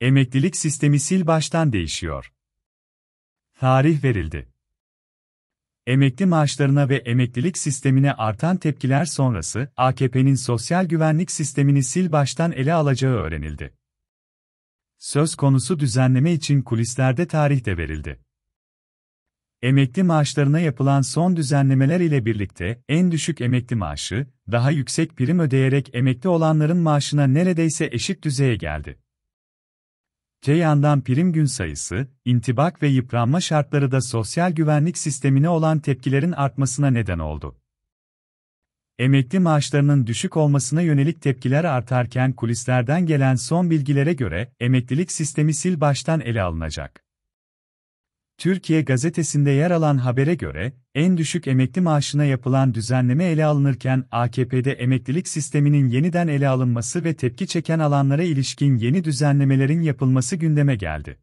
Emeklilik sistemi sil baştan değişiyor. Tarih verildi. Emekli maaşlarına ve emeklilik sistemine artan tepkiler sonrası AKP'nin sosyal güvenlik sistemini sil baştan ele alacağı öğrenildi. Söz konusu düzenleme için kulislerde tarih de verildi. Emekli maaşlarına yapılan son düzenlemeler ile birlikte en düşük emekli maaşı daha yüksek prim ödeyerek emekli olanların maaşına neredeyse eşit düzeye geldi. Te yandan prim gün sayısı, intibak ve yıpranma şartları da sosyal güvenlik sistemine olan tepkilerin artmasına neden oldu. Emekli maaşlarının düşük olmasına yönelik tepkiler artarken kulislerden gelen son bilgilere göre emeklilik sistemi sil baştan ele alınacak. Türkiye gazetesinde yer alan habere göre, en düşük emekli maaşına yapılan düzenleme ele alınırken AKP'de emeklilik sisteminin yeniden ele alınması ve tepki çeken alanlara ilişkin yeni düzenlemelerin yapılması gündeme geldi.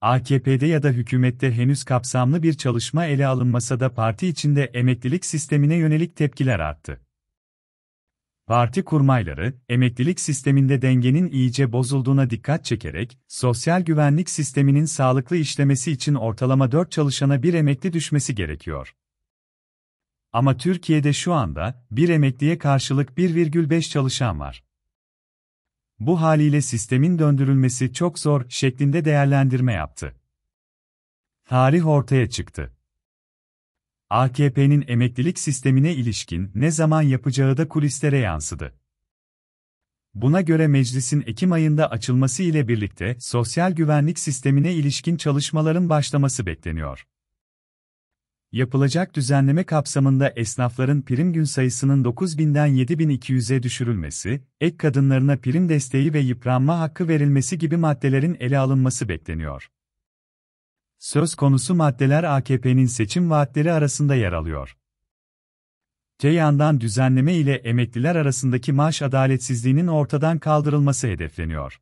AKP'de ya da hükümette henüz kapsamlı bir çalışma ele alınmasa da parti içinde emeklilik sistemine yönelik tepkiler arttı. Parti kurmayları, emeklilik sisteminde dengenin iyice bozulduğuna dikkat çekerek, sosyal güvenlik sisteminin sağlıklı işlemesi için ortalama 4 çalışana bir emekli düşmesi gerekiyor. Ama Türkiye'de şu anda, bir emekliye karşılık 1,5 çalışan var. Bu haliyle sistemin döndürülmesi çok zor şeklinde değerlendirme yaptı. Tarih ortaya çıktı. AKP'nin emeklilik sistemine ilişkin ne zaman yapacağı da kulislere yansıdı. Buna göre meclisin Ekim ayında açılması ile birlikte sosyal güvenlik sistemine ilişkin çalışmaların başlaması bekleniyor. Yapılacak düzenleme kapsamında esnafların prim gün sayısının 9000'den 7200'e düşürülmesi, ek kadınlarına prim desteği ve yıpranma hakkı verilmesi gibi maddelerin ele alınması bekleniyor. Söz konusu maddeler AKP'nin seçim vaatleri arasında yer alıyor. C yandan düzenleme ile emekliler arasındaki maaş adaletsizliğinin ortadan kaldırılması hedefleniyor.